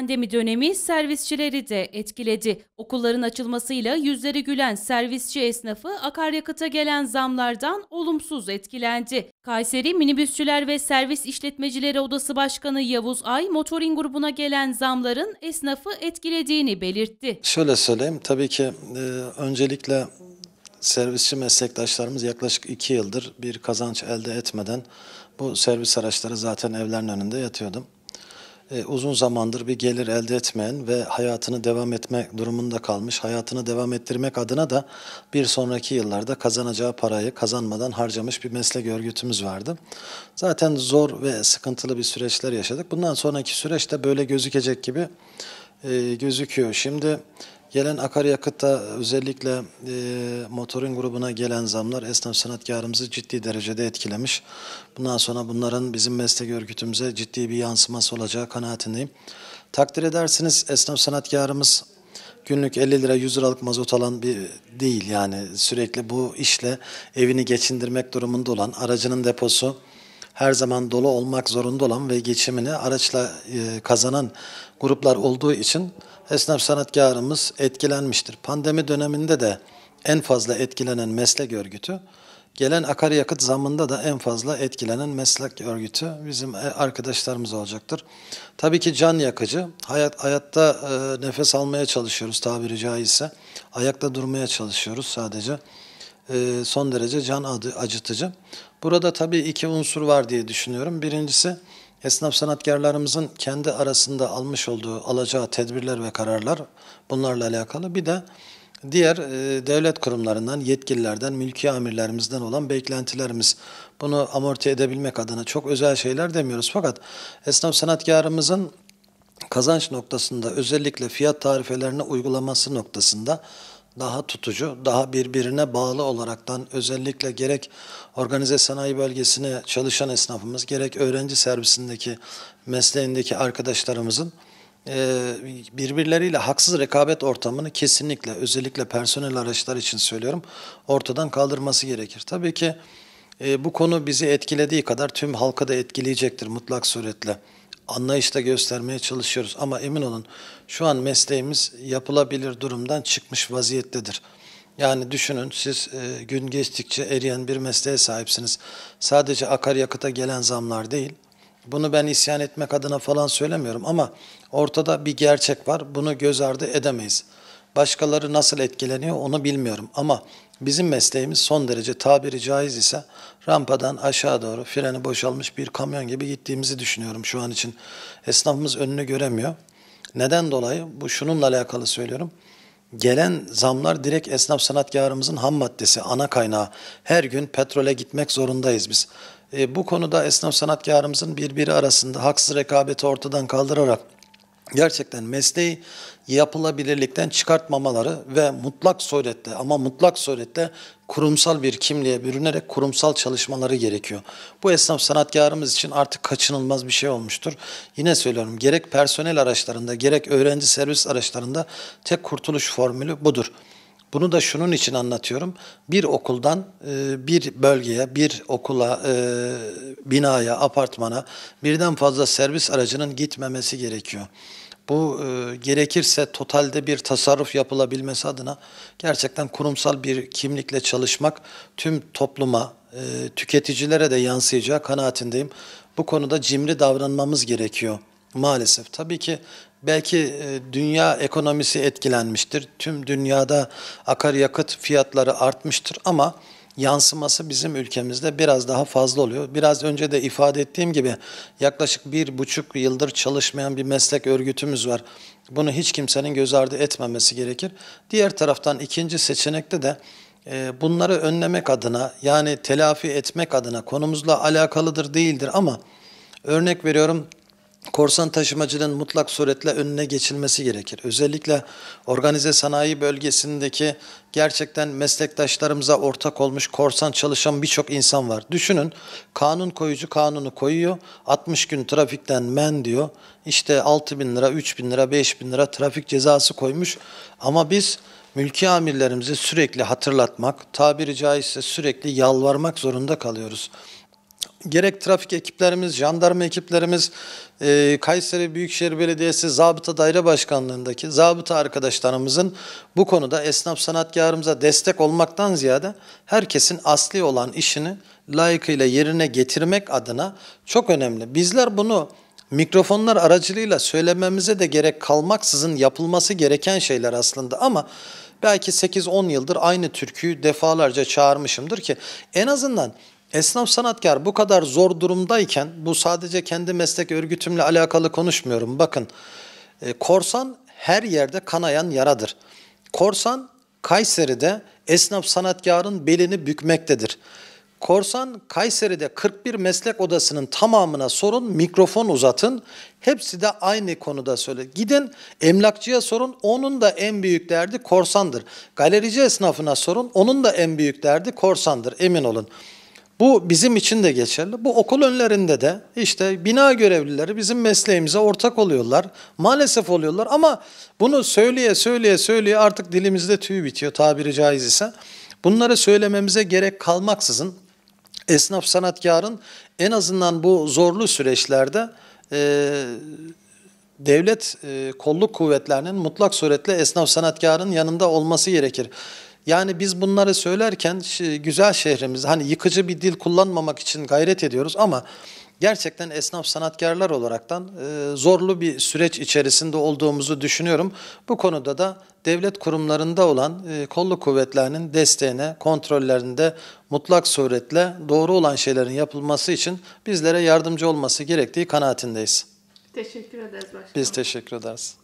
Pandemi dönemi servisçileri de etkiledi. Okulların açılmasıyla yüzleri gülen servisçi esnafı akaryakıta gelen zamlardan olumsuz etkilendi. Kayseri Minibüsçüler ve Servis İşletmecileri Odası Başkanı Yavuz Ay, motorin grubuna gelen zamların esnafı etkilediğini belirtti. Şöyle söyleyeyim, tabii ki e, öncelikle servisçi meslektaşlarımız yaklaşık iki yıldır bir kazanç elde etmeden bu servis araçları zaten evlerin önünde yatıyordu. E, uzun zamandır bir gelir elde etmeyen ve hayatını devam etmek durumunda kalmış, hayatını devam ettirmek adına da bir sonraki yıllarda kazanacağı parayı kazanmadan harcamış bir meslek örgütümüz vardı. Zaten zor ve sıkıntılı bir süreçler yaşadık. Bundan sonraki süreçte böyle gözükecek gibi e, gözüküyor. Şimdi Gelen akaryakıtta özellikle e, motorin grubuna gelen zamlar esnaf sanatkarımızı ciddi derecede etkilemiş. Bundan sonra bunların bizim meslek örgütümüze ciddi bir yansıması olacağı kanaatindeyim. Takdir edersiniz esnaf sanatkarımız günlük 50 lira 100 liralık mazot alan bir değil yani sürekli bu işle evini geçindirmek durumunda olan aracının deposu her zaman dolu olmak zorunda olan ve geçimini araçla e, kazanan gruplar olduğu için esnaf sanatkarımız etkilenmiştir. Pandemi döneminde de en fazla etkilenen meslek örgütü, gelen akaryakıt zamında da en fazla etkilenen meslek örgütü bizim e, arkadaşlarımız olacaktır. Tabii ki can yakıcı, hayat hayatta e, nefes almaya çalışıyoruz tabiri caizse. Ayakta durmaya çalışıyoruz sadece. E, son derece can adı, acıtıcı. Burada tabii iki unsur var diye düşünüyorum. Birincisi Esnaf sanatkarlarımızın kendi arasında almış olduğu alacağı tedbirler ve kararlar bunlarla alakalı. Bir de diğer e, devlet kurumlarından, yetkililerden, mülki amirlerimizden olan beklentilerimiz. Bunu amorti edebilmek adına çok özel şeyler demiyoruz. Fakat esnaf sanatkarımızın kazanç noktasında özellikle fiyat tarifelerini uygulaması noktasında daha tutucu, daha birbirine bağlı olaraktan özellikle gerek organize sanayi bölgesine çalışan esnafımız, gerek öğrenci servisindeki mesleğindeki arkadaşlarımızın e, birbirleriyle haksız rekabet ortamını kesinlikle özellikle personel araçlar için söylüyorum ortadan kaldırması gerekir. Tabii ki e, bu konu bizi etkilediği kadar tüm halka da etkileyecektir mutlak suretle anlayışla göstermeye çalışıyoruz. Ama emin olun şu an mesleğimiz yapılabilir durumdan çıkmış vaziyettedir. Yani düşünün siz e, gün geçtikçe eriyen bir mesleğe sahipsiniz. Sadece akaryakıta gelen zamlar değil. Bunu ben isyan etmek adına falan söylemiyorum ama ortada bir gerçek var. Bunu göz ardı edemeyiz. Başkaları nasıl etkileniyor onu bilmiyorum ama bizim mesleğimiz son derece tabiri caiz ise rampadan aşağı doğru freni boşalmış bir kamyon gibi gittiğimizi düşünüyorum şu an için. Esnafımız önünü göremiyor. Neden dolayı? Bu şununla alakalı söylüyorum. Gelen zamlar direkt esnaf sanatkarımızın ham maddesi, ana kaynağı. Her gün petrole gitmek zorundayız biz. E, bu konuda esnaf sanatkarımızın birbiri arasında haksız rekabeti ortadan kaldırarak gerçekten mesleği yapılabilirlikten çıkartmamaları ve mutlak surette ama mutlak surette kurumsal bir kimliğe bürünerek kurumsal çalışmaları gerekiyor. Bu esnaf sanatkarımız için artık kaçınılmaz bir şey olmuştur. Yine söylüyorum gerek personel araçlarında gerek öğrenci servis araçlarında tek kurtuluş formülü budur. Bunu da şunun için anlatıyorum. Bir okuldan e, bir bölgeye, bir okula, e, binaya, apartmana birden fazla servis aracının gitmemesi gerekiyor. Bu e, gerekirse totalde bir tasarruf yapılabilmesi adına gerçekten kurumsal bir kimlikle çalışmak tüm topluma, tüketicilere de yansıyacağı kanaatindeyim. Bu konuda cimri davranmamız gerekiyor. Maalesef. Tabii ki belki e, dünya ekonomisi etkilenmiştir. Tüm dünyada akaryakıt fiyatları artmıştır ama yansıması bizim ülkemizde biraz daha fazla oluyor. Biraz önce de ifade ettiğim gibi yaklaşık bir buçuk yıldır çalışmayan bir meslek örgütümüz var. Bunu hiç kimsenin göz ardı etmemesi gerekir. Diğer taraftan ikinci seçenekte de e, bunları önlemek adına yani telafi etmek adına konumuzla alakalıdır değildir ama örnek veriyorum korsan taşımacının mutlak suretle önüne geçilmesi gerekir. Özellikle organize sanayi bölgesindeki gerçekten meslektaşlarımıza ortak olmuş korsan çalışan birçok insan var. Düşünün kanun koyucu kanunu koyuyor 60 gün trafikten men diyor işte 6 bin lira 3 bin lira 5 bin lira trafik cezası koymuş ama biz mülki amirlerimizi sürekli hatırlatmak tabiri caizse sürekli yalvarmak zorunda kalıyoruz gerek trafik ekiplerimiz, jandarma ekiplerimiz, e, Kayseri Büyükşehir Belediyesi Zabıta Daire Başkanlığındaki zabıta arkadaşlarımızın bu konuda esnaf sanatkarımıza destek olmaktan ziyade herkesin asli olan işini layıkıyla yerine getirmek adına çok önemli. Bizler bunu mikrofonlar aracılığıyla söylememize de gerek kalmaksızın yapılması gereken şeyler aslında ama belki 8-10 yıldır aynı türküyü defalarca çağırmışımdır ki en azından Esnaf sanatkar bu kadar zor durumdayken bu sadece kendi meslek örgütümle alakalı konuşmuyorum. Bakın e, korsan her yerde kanayan yaradır. Korsan Kayseri'de esnaf sanatkarın belini bükmektedir. Korsan Kayseri'de 41 meslek odasının tamamına sorun, mikrofon uzatın. Hepsi de aynı konuda söyle. Gidin emlakçıya sorun, onun da en büyük derdi korsandır. Galerici esnafına sorun, onun da en büyük derdi korsandır, emin olun. Bu bizim için de geçerli. Bu okul önlerinde de işte bina görevlileri bizim mesleğimize ortak oluyorlar. Maalesef oluyorlar ama bunu söyleye söyleye söyleye artık dilimizde tüy bitiyor tabiri caiz ise. Bunları söylememize gerek kalmaksızın esnaf sanatkarın en azından bu zorlu süreçlerde e, devlet e, kolluk kuvvetlerinin mutlak suretle esnaf sanatkarın yanında olması gerekir. Yani biz bunları söylerken güzel şehrimiz hani yıkıcı bir dil kullanmamak için gayret ediyoruz ama gerçekten esnaf sanatkarlar olaraktan e, zorlu bir süreç içerisinde olduğumuzu düşünüyorum. Bu konuda da devlet kurumlarında olan e, kollu kuvvetlerinin desteğine, kontrollerinde mutlak suretle doğru olan şeylerin yapılması için bizlere yardımcı olması gerektiği kanaatindeyiz. Teşekkür ederiz başkanım. Biz teşekkür ederiz.